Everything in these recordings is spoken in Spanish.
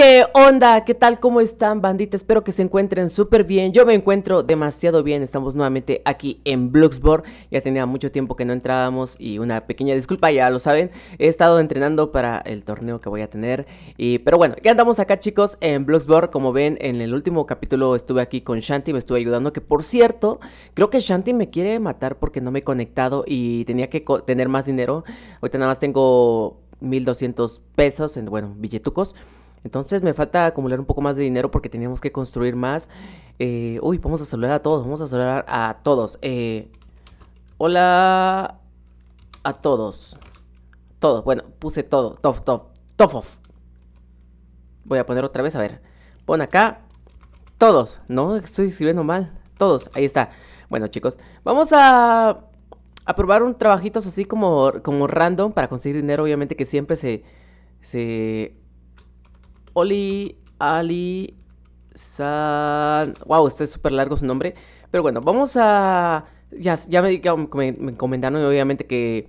¿Qué onda? ¿Qué tal? ¿Cómo están, bandita? Espero que se encuentren súper bien. Yo me encuentro demasiado bien. Estamos nuevamente aquí en Bloxburg. Ya tenía mucho tiempo que no entrábamos y una pequeña disculpa, ya lo saben. He estado entrenando para el torneo que voy a tener. Y, pero bueno, ya andamos acá, chicos, en Bloxburg. Como ven, en el último capítulo estuve aquí con Shanti, me estuve ayudando. Que por cierto, creo que Shanti me quiere matar porque no me he conectado y tenía que tener más dinero. Ahorita nada más tengo 1200 pesos en, bueno, billetucos. Entonces me falta acumular un poco más de dinero porque teníamos que construir más. Eh, uy, vamos a saludar a todos, vamos a saludar a todos. Eh, hola a todos. Todos, bueno, puse todo. Tof, tof, tof. Voy a poner otra vez, a ver. Pon acá. Todos. No, estoy escribiendo mal. Todos, ahí está. Bueno, chicos, vamos a, probar un trabajitos así como, como random para conseguir dinero. Obviamente que siempre se, se Oli Ali San. Wow, este es súper largo su nombre. Pero bueno, vamos a. Ya, me, me, comentaron obviamente que,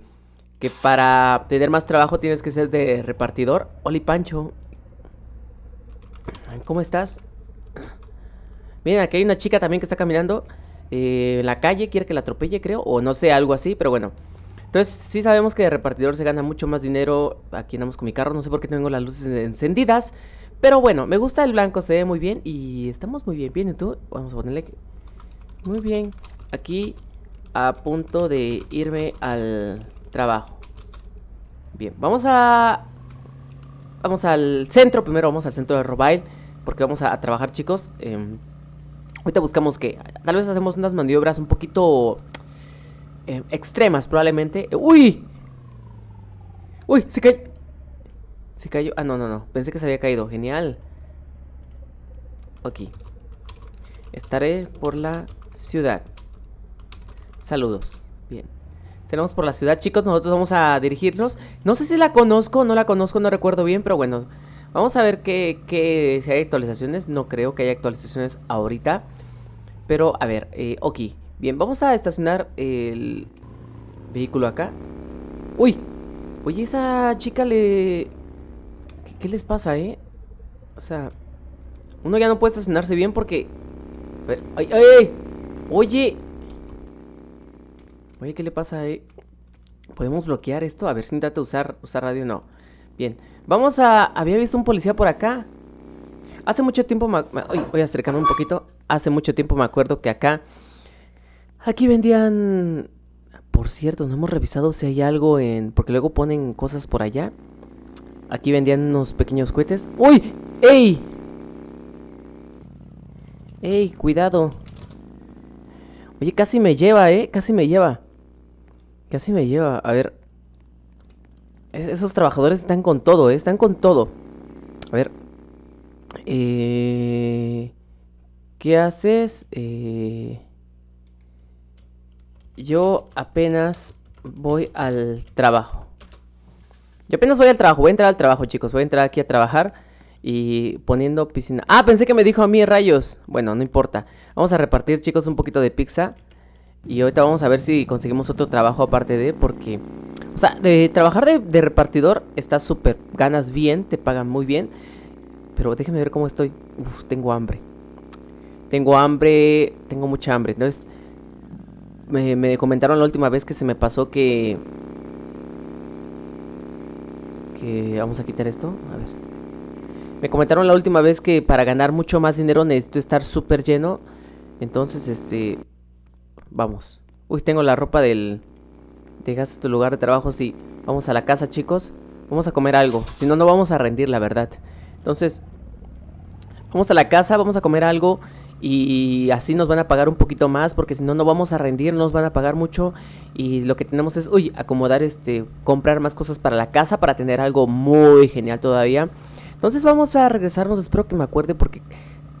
que para tener más trabajo tienes que ser de repartidor. Oli Pancho. ¿Cómo estás? Miren, aquí hay una chica también que está caminando eh, en la calle, quiere que la atropelle, creo, o no sé, algo así, pero bueno. Entonces, sí sabemos que de repartidor se gana mucho más dinero. Aquí andamos con mi carro, no sé por qué tengo las luces encendidas. Pero bueno, me gusta el blanco, se ve muy bien y estamos muy bien. Bien, ¿y tú? Vamos a ponerle... Muy bien, aquí a punto de irme al trabajo. Bien, vamos a... Vamos al centro, primero vamos al centro de Robile, porque vamos a, trabajar chicos. Em, ahorita buscamos que... Tal vez hacemos unas maniobras un poquito... Em, extremas probablemente. ¡Uy! ¡Uy! Se cayó... Se cayó. Ah, no, no, no. Pensé que se había caído. Genial. Ok. Estaré por la ciudad. Saludos. Bien. Estaremos por la ciudad, chicos. Nosotros vamos a dirigirnos. No sé si la conozco no la conozco, no recuerdo bien, pero bueno. Vamos a ver qué si hay actualizaciones. No creo que haya actualizaciones ahorita. Pero, a ver, eh, ok. Bien, vamos a estacionar el vehículo acá. ¡Uy! Oye, esa chica le... ¿Qué les pasa, eh? O sea, uno ya no puede estacionarse bien porque... ay, ay! Oye, ¿qué le pasa, eh? ¿Podemos bloquear esto? A ver si intenta usar, usar radio, no. Bien, vamos a... Había visto un policía por acá. Hace mucho tiempo me... voy a acercarme un poquito. Hace mucho tiempo me acuerdo que acá... Aquí vendían... Por cierto, no hemos revisado si hay algo en... Porque luego ponen cosas por allá. Aquí vendían unos pequeños cohetes. ¡Uy! ¡Ey! ¡Ey! Cuidado. Oye, casi me lleva, ¿eh? Casi me lleva. Casi me lleva. A ver. esos trabajadores están con todo, ¿eh? Están con todo. A ver. Eh, ¿Qué haces? Eh, yo apenas voy al trabajo. Yo apenas voy al trabajo, voy a entrar al trabajo, chicos. Voy a entrar aquí a trabajar y poniendo piscina. Ah, pensé que me dijo a mí rayos. Bueno, no importa. Vamos a repartir, chicos, un poquito de pizza. Y ahorita vamos a ver si conseguimos otro trabajo aparte de, porque... O sea, de trabajar de, repartidor está súper. Ganas bien, te pagan muy bien. Pero déjenme ver cómo estoy. Uf, tengo hambre. Tengo hambre, tengo mucha hambre. Entonces, me comentaron la última vez que se me pasó que vamos a quitar esto. A ver. Me comentaron la última vez que para ganar mucho más dinero necesito estar súper lleno. Entonces, este... Vamos. Uy, tengo la ropa del... Dejaste tu lugar de trabajo, sí. Vamos a la casa, chicos. Vamos a comer algo. Si no, no vamos a rendir, la verdad. Entonces... Vamos a la casa, vamos a comer algo y así nos van a pagar un poquito más porque si no no vamos a rendir, nos van a pagar mucho y lo que tenemos es, uy, acomodar este, comprar más cosas para la casa para tener algo muy genial todavía. Entonces vamos a regresarnos, espero que me acuerde porque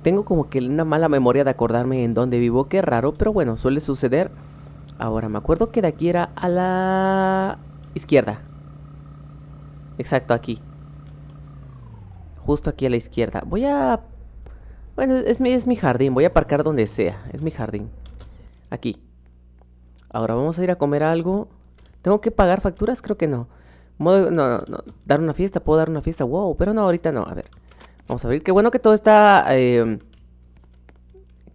tengo como que una mala memoria de acordarme en dónde vivo, qué raro, pero bueno, suele suceder. Ahora me acuerdo que de aquí era a la izquierda. Exacto, aquí. Justo aquí a la izquierda. Voy a bueno, es mi, jardín, voy a aparcar donde sea, es mi jardín. Aquí. Ahora vamos a ir a comer algo. ¿Tengo que pagar facturas? Creo que no. no, no, Dar una fiesta, puedo dar una fiesta, wow, pero no, ahorita no. A ver, vamos a ver. Qué bueno que todo está... Em,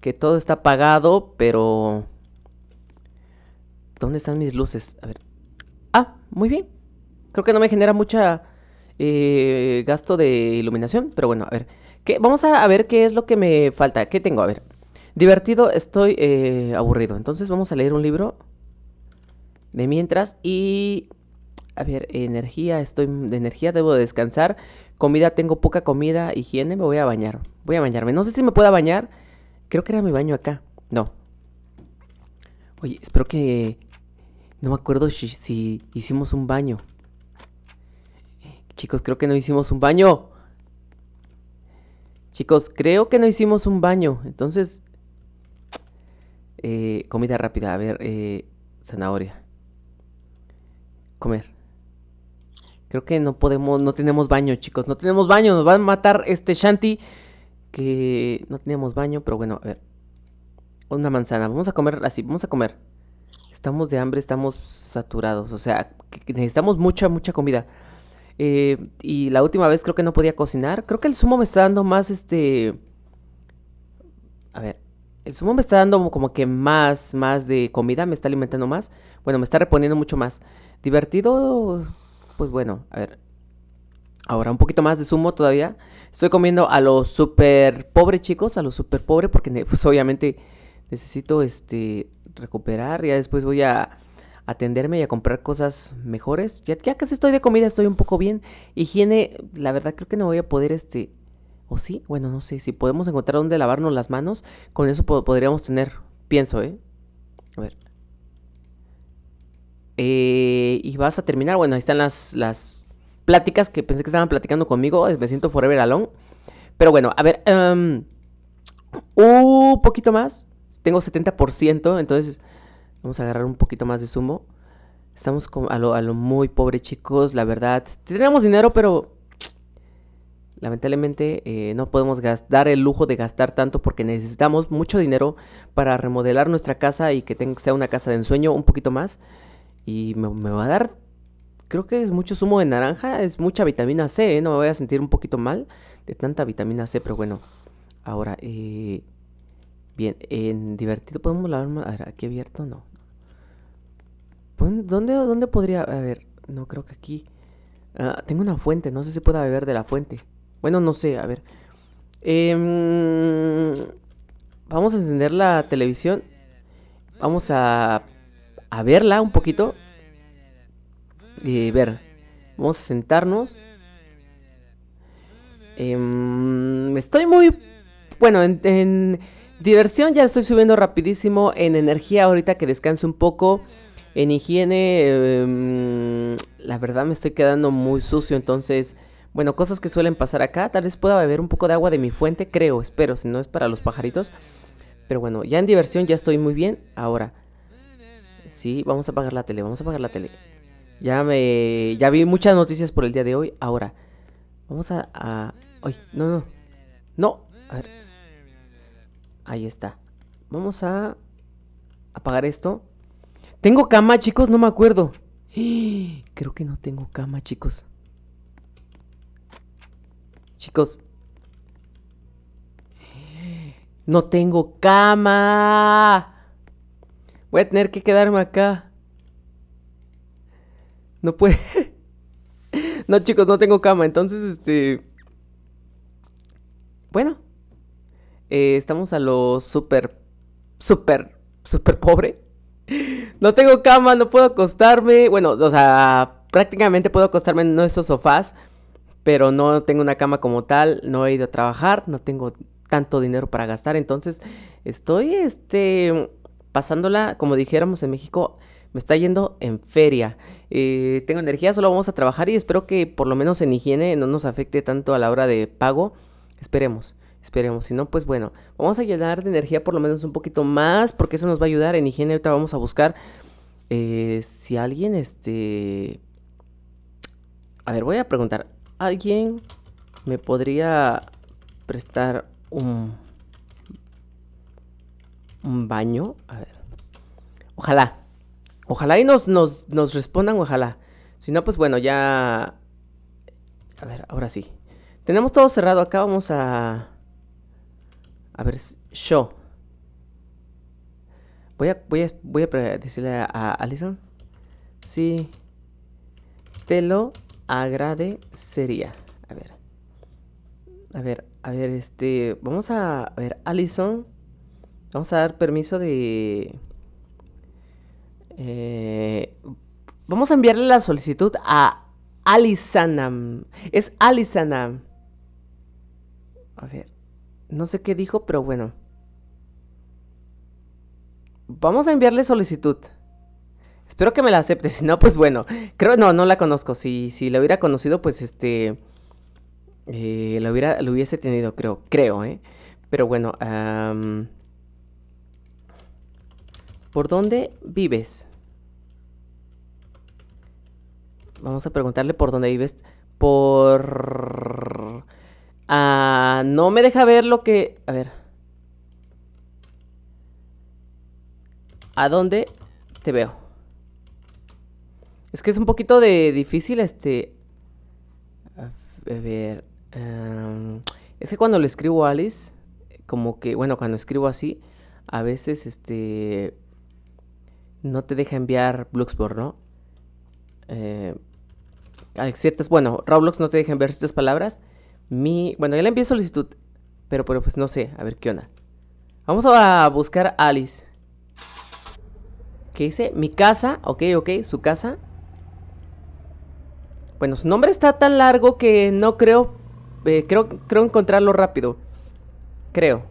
que todo está pagado, pero... ¿Dónde están mis luces? A ver. Ah, muy bien. Creo que no me genera mucha eh, gasto de iluminación, pero bueno, a ver. Vamos a ver qué es lo que me falta. ¿Qué tengo? A ver. Divertido, estoy eh, aburrido. Entonces vamos a leer un libro de mientras y... A ver, energía, estoy de energía, debo descansar. Comida, tengo poca comida, higiene, me voy a bañar. Voy a bañarme. No sé si me pueda bañar. Creo que era mi baño acá. No. Oye, espero que... No me acuerdo si, si hicimos un baño. Chicos, creo que no hicimos un baño. Chicos, creo que no hicimos un baño. Entonces, eh, comida rápida. A ver, eh, zanahoria. Comer. Creo que no podemos, no tenemos baño, chicos. No tenemos baño. Nos van a matar este shanty. Que no teníamos baño, pero bueno, a ver. Una manzana. Vamos a comer así, vamos a comer. Estamos de hambre, estamos saturados. O sea, necesitamos mucha, mucha comida. Eh, y la última vez creo que no podía cocinar. Creo que el zumo me está dando más este... A ver, el zumo me está dando como que más, más de comida, me está alimentando más. Bueno, me está reponiendo mucho más. Divertido, pues bueno, a ver. Ahora un poquito más de zumo todavía. Estoy comiendo a los super pobres chicos, a los super pobres, porque pues obviamente necesito este recuperar. Ya después voy a atenderme y a comprar cosas mejores. Ya, ya, casi estoy de comida, estoy un poco bien. Higiene, la verdad creo que no voy a poder este... ¿O sí? Bueno, no sé, si podemos encontrar dónde lavarnos las manos, con eso podríamos tener, pienso, ¿eh? A ver. Eh, y vas a terminar, bueno, ahí están las, las pláticas que pensé que estaban platicando conmigo, eh, me siento forever alone. Pero bueno, a ver, em, un poquito más, tengo 70%, entonces Vamos a agarrar un poquito más de zumo. Estamos a lo, muy pobre, chicos. La verdad, tenemos dinero, pero lamentablemente eh, no podemos dar el lujo de gastar tanto porque necesitamos mucho dinero para remodelar nuestra casa y que sea una casa de ensueño un poquito más. Y me, va a dar, creo que es mucho zumo de naranja, es mucha vitamina C, ¿eh? no me voy a sentir un poquito mal de tanta vitamina C, pero bueno. Ahora, eh, bien, en divertido podemos lavar, a ver, aquí abierto, no, ¿Dónde, dónde podría...? A ver, no creo que aquí... Ah, tengo una fuente, no sé si pueda beber de la fuente. Bueno, no sé, a ver. Em, vamos a encender la televisión. Vamos a, a verla un poquito. Y ver. Vamos a sentarnos. Em, estoy muy... Bueno, en, en diversión ya estoy subiendo rapidísimo. En energía ahorita que descanse un poco. En higiene, em, la verdad me estoy quedando muy sucio, entonces, bueno, cosas que suelen pasar acá. Tal vez pueda beber un poco de agua de mi fuente, creo, espero, si no es para los pajaritos. Pero bueno, ya en diversión ya estoy muy bien. Ahora, sí, vamos a apagar la tele, vamos a apagar la tele. Ya me, ya vi muchas noticias por el día de hoy. Ahora, vamos a, a... ay, no, no, no. Ahí está. Vamos a apagar esto. ¿Tengo cama, chicos? No me acuerdo. Creo que no tengo cama, chicos. Chicos. No tengo cama. Voy a tener que quedarme acá. No puede. no, chicos, no tengo cama. Entonces, este... Bueno. Eh, estamos a lo súper, súper, súper pobre. No tengo cama, no puedo acostarme. Bueno, o sea, prácticamente puedo acostarme en esos sofás, pero no tengo una cama como tal, no he ido a trabajar, no tengo tanto dinero para gastar, entonces estoy este pasándola, como dijéramos en México, me está yendo en feria. Eh, tengo energía, solo vamos a trabajar y espero que por lo menos en higiene no nos afecte tanto a la hora de pago. Esperemos. Esperemos, si no, pues bueno, vamos a llenar de energía por lo menos un poquito más, porque eso nos va a ayudar. En higiene ahorita vamos a buscar eh, si alguien, este... A ver, voy a preguntar, ¿alguien me podría prestar un, un baño? A ver. Ojalá. Ojalá y nos, nos, nos respondan, ojalá. Si no, pues bueno, ya... A ver, ahora sí. Tenemos todo cerrado acá, vamos a... A ver, yo. Voy a, voy a, decirle a, Alison. sí, te lo agradecería. A ver. A ver, a ver, este. Vamos a, a ver, Alison. Vamos a dar permiso de. Eh, vamos a enviarle la solicitud a Alisanam. Es Alisanam. A ver. No sé qué dijo, pero bueno. Vamos a enviarle solicitud. Espero que me la acepte. Si no, pues bueno. Creo, no, no la conozco. Si, si la hubiera conocido, pues este. Eh, la hubiera, lo hubiese tenido, creo. Creo, ¿eh? Pero bueno. ¿Por dónde vives? Vamos a preguntarle por dónde vives. Por... No me deja ver lo que... A ver. ¿A dónde te veo? Es que es un poquito de difícil este... A ver... Em, es que cuando le escribo a Alice, como que, bueno, cuando escribo así, a veces este. No te deja enviar Bluxboard, ¿no? Eh, ciertas, bueno, Roblox no te deja enviar ciertas palabras. Mi... Bueno, ya le envié solicitud. Pero, pero pues no sé. A ver qué onda. Vamos a buscar a Alice. ¿Qué dice? Mi casa. Ok, ok. Su casa. Bueno, su nombre está tan largo que no creo... Eh, creo, creo encontrarlo rápido. Creo.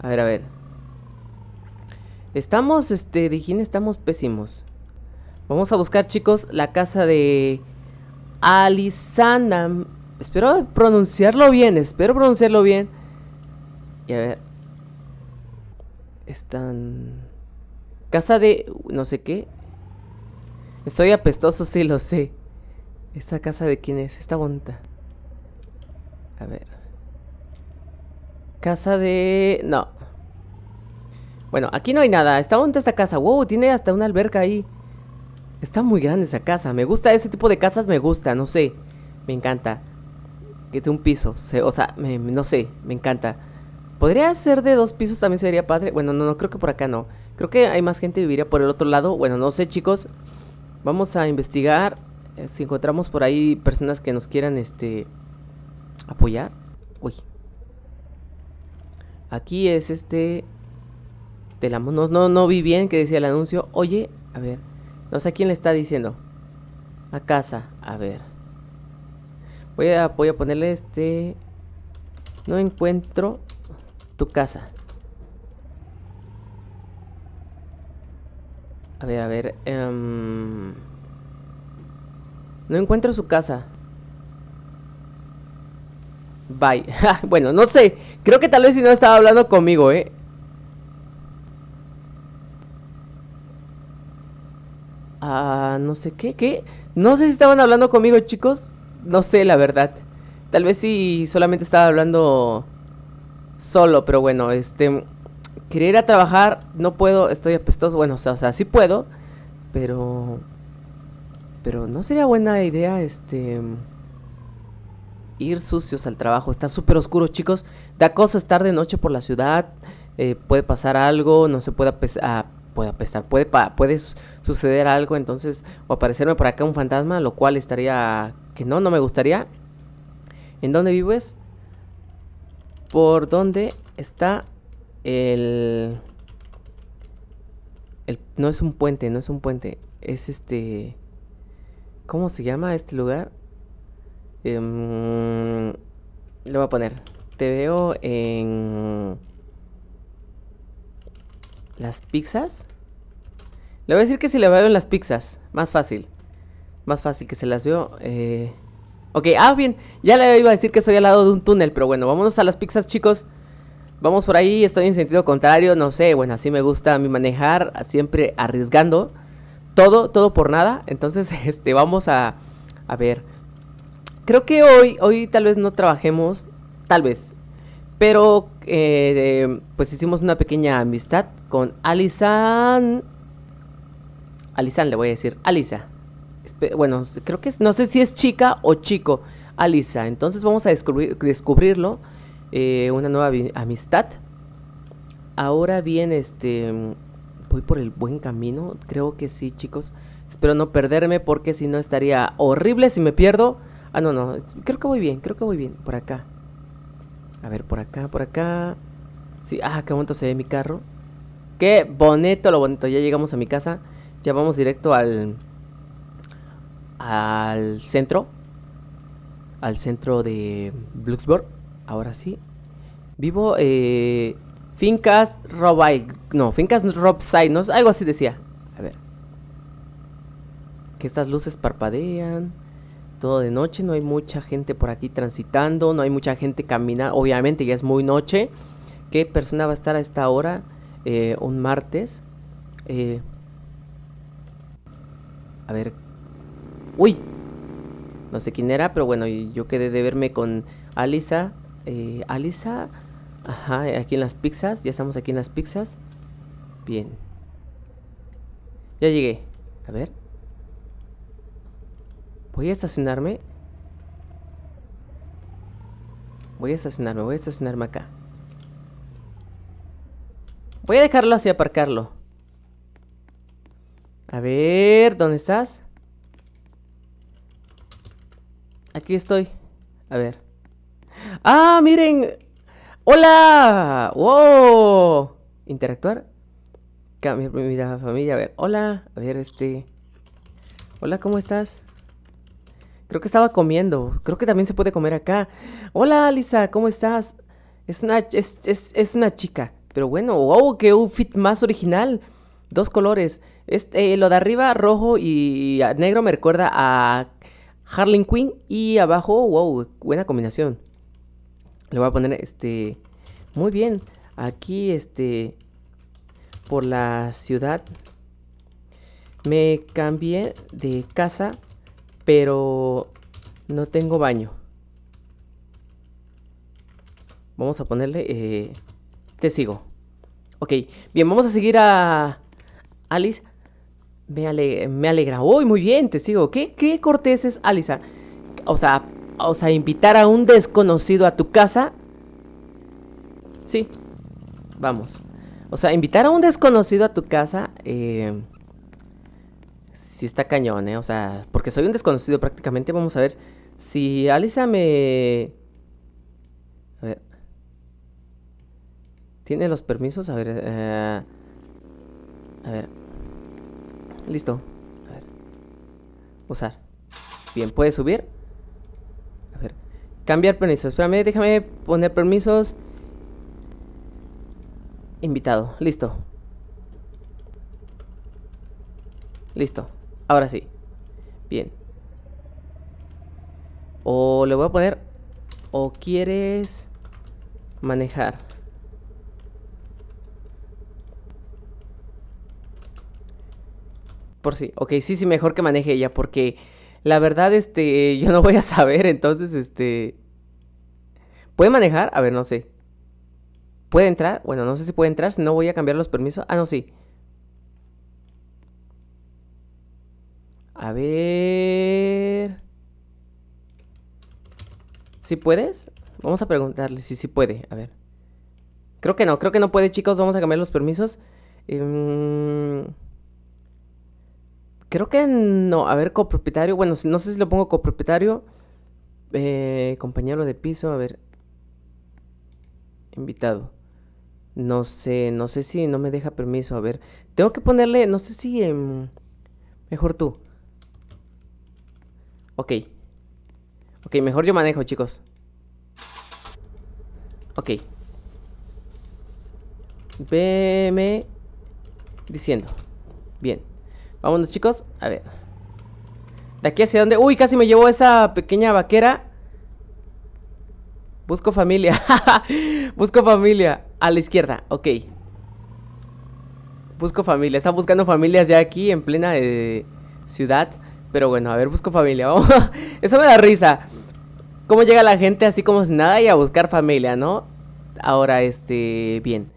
A ver, a ver. Estamos, este, Dijín, estamos pésimos. Vamos a buscar, chicos, la casa de... Alisandam Espero pronunciarlo bien, espero pronunciarlo bien. Y a ver. Están. Casa de. No sé qué. Estoy apestoso, sí lo sé. ¿Esta casa de quién es? está bonita. A ver. Casa de... No. Bueno, aquí no hay nada. Está bonita esta casa. Wow, tiene hasta una alberca ahí. Está muy grande esa casa. Me gusta ese tipo de casas, me gusta, no sé. Me encanta que de un piso. o sea, no sé, me encanta. Podría ser de dos pisos, también sería padre. Bueno, no, no, creo que por acá no. Creo que hay más gente que viviría por el otro lado. Bueno, no sé, chicos. Vamos a investigar eh, si encontramos por ahí personas que nos quieran este apoyar. Uy. Aquí es este de la no, no, no vi bien que decía el anuncio. Oye, a ver. No sé quién le está diciendo. A casa, a ver. Voy a, voy a ponerle este... No encuentro tu casa. A ver, a ver. Em, no encuentro su casa. Bye. bueno, no sé. Creo que tal vez si no estaba hablando conmigo, ¿eh? Ah, no sé qué, qué. No sé si estaban hablando conmigo, chicos no sé la verdad. Tal vez si solamente estaba hablando solo, pero bueno, este quería ir a trabajar, no puedo, estoy apestoso. Bueno, o sea, sí puedo, pero pero no sería buena idea este ir sucios al trabajo. Está súper oscuro, chicos. Da cosa estar de noche por la ciudad. Eh, puede pasar algo, no se puede puede pesar, puede, suceder algo, entonces, o aparecerme por acá un fantasma, lo cual estaría, que no, no me gustaría. ¿En dónde vives? ¿Por dónde está el... No es un puente, no es un puente, es este... ¿Cómo se llama este lugar? Lo em, le voy a poner. Te veo en ¿Las pizzas? Le voy a decir que si le veo en las pizzas. Más fácil. Más fácil que se las veo. Eh... Ok, ah, bien. Ya le iba a decir que soy al lado de un túnel. Pero bueno, vámonos a las pizzas, chicos. Vamos por ahí. Estoy en sentido contrario. No sé. Bueno, así me gusta a mí manejar. Siempre arriesgando. Todo, todo por nada. Entonces, este, vamos a... A ver. Creo que hoy, hoy tal vez no trabajemos. Tal vez. Pero eh, pues hicimos una pequeña amistad con Alisan. Alisan le voy a decir. Alisa. Bueno, creo que es, no sé si es chica o chico. Alisa. Entonces vamos a descubrirlo. Eh, una nueva amistad. Ahora bien, este... Voy por el buen camino. Creo que sí, chicos. Espero no perderme porque si no estaría horrible si me pierdo. Ah, no, no. Creo que voy bien, creo que voy bien. Por acá. A ver, por acá, por acá. Sí, ah, qué bonito se ve mi carro. Qué bonito lo bonito. Ya llegamos a mi casa. Ya vamos directo al... Al centro. Al centro de Bloxburg. Ahora sí. Vivo, eh... Fincas Robile. No, Fincas Robside. No, algo así decía. A ver. Que estas luces parpadean todo de noche, no hay mucha gente por aquí transitando, no hay mucha gente caminando, obviamente ya es muy noche. ¿Qué persona va a estar a esta hora eh, un martes? Eh, a ver. ¡Uy! No sé quién era, pero bueno, yo quedé de verme con Alisa. Eh, Alisa. Ajá, aquí en las pizzas. Ya estamos aquí en las pizzas. Bien. Ya llegué. A ver. Voy a estacionarme. Voy a estacionarme, voy a estacionarme acá. Voy a dejarlo así, aparcarlo. A ver, ¿dónde estás? Aquí estoy. A ver. ¡Ah, miren! ¡Hola! ¡Wow! ¿Interactuar? Cambio mi familia. A ver, hola. A ver, este... Hola, ¿cómo estás? Creo que estaba comiendo. Creo que también se puede comer acá. Hola, Lisa, ¿cómo estás? Es una, es, una chica. Pero bueno, wow, qué outfit más original. Dos colores. Este, lo de arriba, rojo y negro, me recuerda a ...Harling Quinn. Y abajo, wow, buena combinación. Le voy a poner este. Muy bien. Aquí, este. Por la ciudad. Me cambié de casa pero no tengo baño. Vamos a ponerle... Eh, te sigo. Ok, bien, vamos a seguir a Alice. Me, alegra. ¡Uy, muy bien, te sigo. ¿Qué, qué cortés es Alisa? O sea, o sea, invitar a un desconocido a tu casa. Sí, vamos. O sea, invitar a un desconocido a tu casa. Eh, si está cañón, ¿eh? O sea, porque soy un desconocido prácticamente. Vamos a ver si Alisa me... A ver. ¿Tiene los permisos? A ver. Eh, a ver. Listo. A ver. Usar. Bien, puede subir. A ver. Cambiar permisos. Espérame, déjame poner permisos. Invitado. Listo. Listo. Ahora sí. Bien. O le voy a poner... O quieres manejar. Por si, Ok, sí, sí, mejor que maneje ella. Porque la verdad, este, yo no voy a saber. Entonces, este... ¿Puede manejar? A ver, no sé. ¿Puede entrar? Bueno, no sé si puede entrar. Si no, voy a cambiar los permisos. Ah, no, sí. A ver. ¿Si ¿Sí puedes? Vamos a preguntarle si sí si puede. A ver. Creo que no, creo que no puede, chicos. Vamos a cambiar los permisos. Em, creo que no. A ver, copropietario. Bueno, no sé si lo pongo copropietario. Eh, compañero de piso. A ver. Invitado. No sé, no sé si no me deja permiso. A ver. Tengo que ponerle, no sé si... Em, mejor tú. Ok. Ok, mejor yo manejo, chicos. Ok. Veme diciendo. Bien. Vámonos, chicos. A ver. De aquí hacia dónde. Uy, casi me llevo esa pequeña vaquera. Busco familia. Busco familia. A la izquierda. Ok. Busco familia. Están buscando familias ya aquí en plena eh, ciudad. Pero bueno, a ver, busco familia. Vamos. Eso me da risa. ¿Cómo llega la gente así como sin nada y a buscar familia, no? Ahora, este, bien.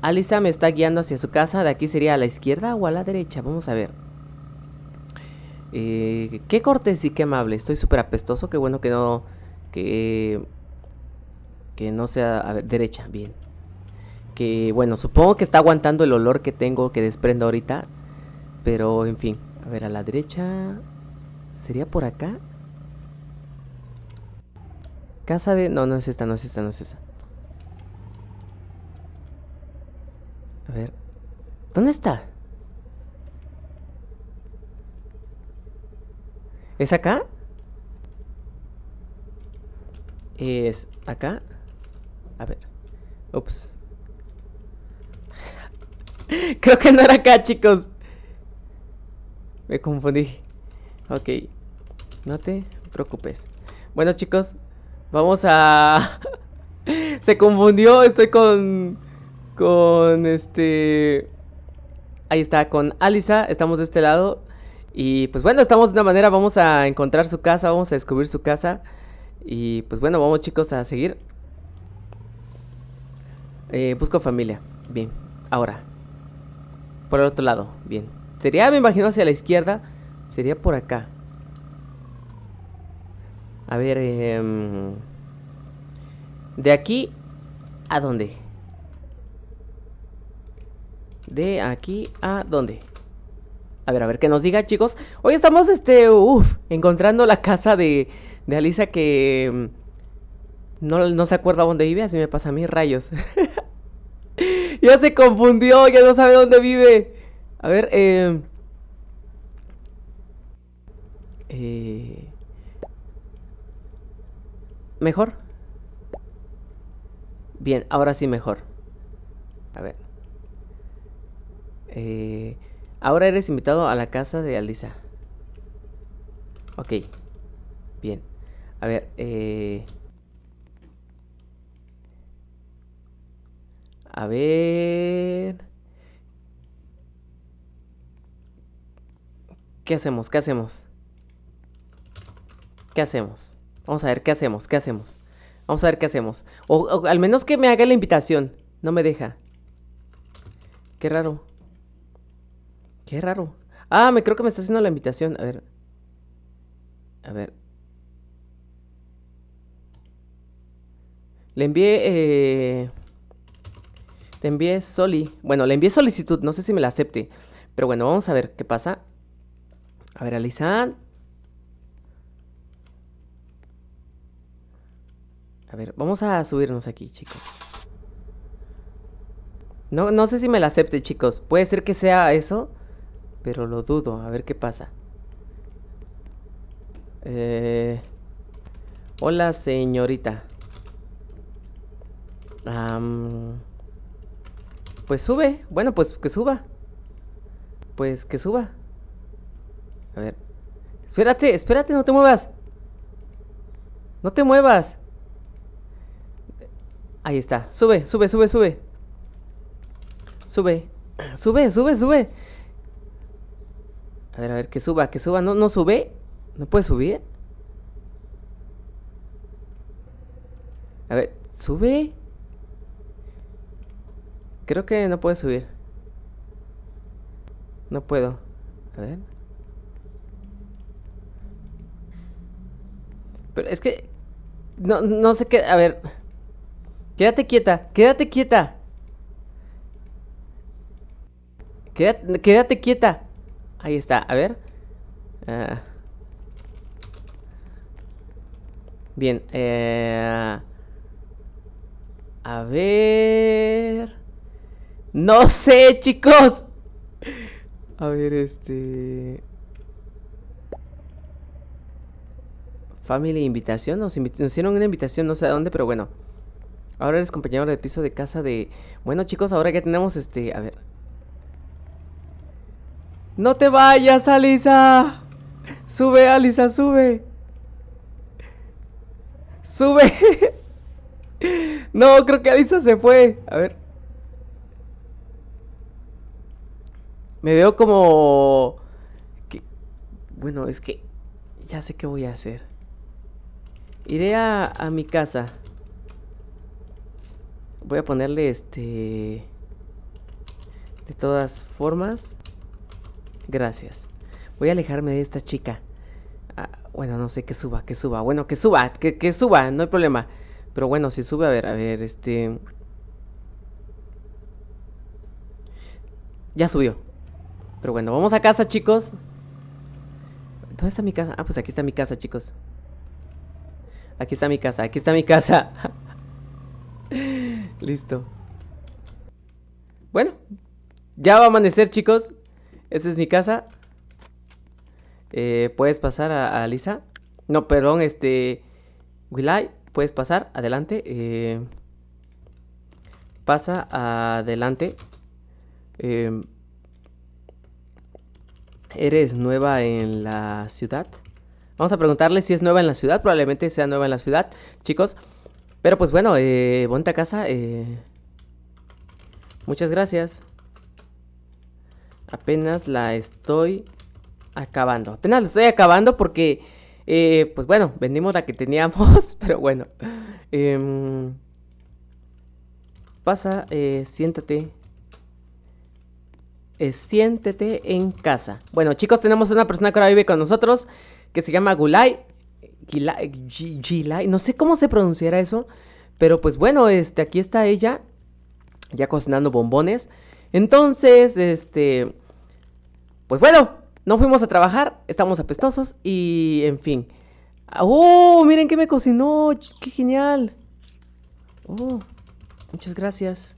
Alisa me está guiando hacia su casa. De aquí sería a la izquierda o a la derecha. Vamos a ver. Eh, qué cortés y qué amable. Estoy súper apestoso. Qué bueno que no. Que. Que no sea. A ver, derecha, bien. Que bueno, supongo que está aguantando el olor que tengo que desprendo ahorita. Pero en fin. A ver, a la derecha... ¿Sería por acá? Casa de... No, no es esta, no es esta, no es esta. A ver... ¿Dónde está? ¿Es acá? Es acá. A ver. Ups. Creo que no era acá, chicos me confundí. Ok, no te preocupes. Bueno chicos, vamos a... Se confundió, estoy con... Con este... Ahí está, con Alisa, estamos de este lado. Y pues bueno, estamos de una manera, vamos a encontrar su casa, vamos a descubrir su casa. Y pues bueno, vamos chicos a seguir. Eh, busco familia. Bien, ahora. Por el otro lado, bien. Sería, me imagino, hacia la izquierda. Sería por acá. A ver, eh, de aquí a dónde. De aquí a dónde. A ver, a ver qué nos diga, chicos. Hoy estamos, este, uff, encontrando la casa de, de Alisa que em, no, no se acuerda dónde vive, así me pasa a mí, rayos. ya se confundió, ya no sabe dónde vive. A ver, eh, eh... ¿Mejor? Bien, ahora sí mejor. A ver. Eh, ahora eres invitado a la casa de Alisa. Ok. Bien. A ver. Eh... A ver. ¿Qué hacemos? ¿Qué hacemos? ¿Qué hacemos? Vamos a ver qué hacemos, qué hacemos. Vamos a ver qué hacemos. O, al menos que me haga la invitación. No me deja. Qué raro. Qué raro. Ah, me creo que me está haciendo la invitación. A ver. A ver. Le envié... Eh... Te envié soli. Bueno, le envié solicitud. No sé si me la acepte. Pero bueno, vamos a ver qué pasa. A ver, Alisan. A ver, vamos a subirnos aquí, chicos. No, no sé si me la acepte, chicos. Puede ser que sea eso, pero lo dudo. A ver qué pasa. Eh, hola, señorita. Pues sube. Bueno, pues que suba. Pues que suba. A ver. Espérate, espérate, no te muevas. No te muevas. Ahí está. Sube, sube, sube, sube. Sube. Sube, sube, sube. A ver, a ver, que suba, que suba. No, no sube. No puede subir. A ver, sube. Creo que no puede subir. No puedo. A ver. Pero es que. No, no sé qué. A ver. Quédate quieta, quédate quieta. Quédate, quédate quieta. Ahí está, a ver. Ah. Bien, eh, A ver. No sé, chicos. A ver, este. Family Invitación. Nos, hicieron una invitación, no sé a dónde, pero bueno. Ahora eres compañero de piso de casa de... Bueno chicos, ahora que tenemos este... A ver. No te vayas, Alisa. Sube, Alisa, sube. Sube. no, creo que Alisa se fue. A ver. Me veo como... Bueno, es que... Ya sé qué voy a hacer. Iré a, mi casa. Voy a ponerle este... De todas formas. Gracias. Voy a alejarme de esta chica. Ah, bueno, no sé, que suba, que suba. Bueno, que suba, que, que suba, no hay problema. Pero bueno, si sube, a ver, a ver, este... Ya subió. Pero bueno, vamos a casa, chicos. ¿Dónde está mi casa? Ah, pues aquí está mi casa, chicos. Aquí está mi casa, aquí está mi casa. Listo. Bueno, ya va a amanecer, chicos. Esta es mi casa. Eh, ¿Puedes pasar a, Lisa? No, perdón, este... Willai, ¿puedes pasar? Adelante. Eh, pasa adelante. Eh, ¿Eres nueva en la ciudad? Vamos a preguntarle si es nueva en la ciudad, probablemente sea nueva en la ciudad, chicos. Pero pues bueno, eh, a casa. Eh. Muchas gracias. Apenas la estoy acabando. Apenas la estoy acabando porque, eh, pues bueno, vendimos la que teníamos, pero bueno. Em, pasa, eh, siéntate. Eh, siéntete en casa. Bueno, chicos, tenemos una persona que ahora vive con nosotros que se llama Gulai. Gilai, no sé cómo se pronunciará eso. Pero pues bueno, este, aquí está ella. Ya cocinando bombones. Entonces, este. Pues bueno, no fuimos a trabajar. Estamos apestosos. Y en fin. Ah, ¡Oh! Miren que me cocinó. ¡Qué genial! ¡Oh! Muchas gracias.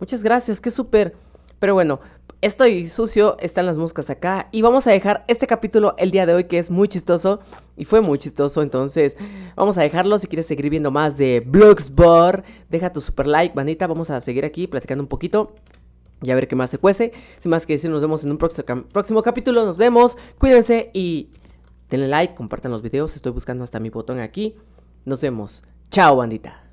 Muchas gracias. ¡Qué súper! Pero bueno, estoy sucio, están las moscas acá y vamos a dejar este capítulo el día de hoy que es muy chistoso y fue muy chistoso, entonces vamos a dejarlo. Si quieres seguir viendo más de Bloxboard, deja tu super like, bandita, vamos a seguir aquí platicando un poquito. Y a ver qué más se cuece. Sin más que decir, nos vemos en un próximo, próximo capítulo. Nos vemos. Cuídense y denle like, compartan los videos. Estoy buscando hasta mi botón aquí. Nos vemos. Chao, bandita.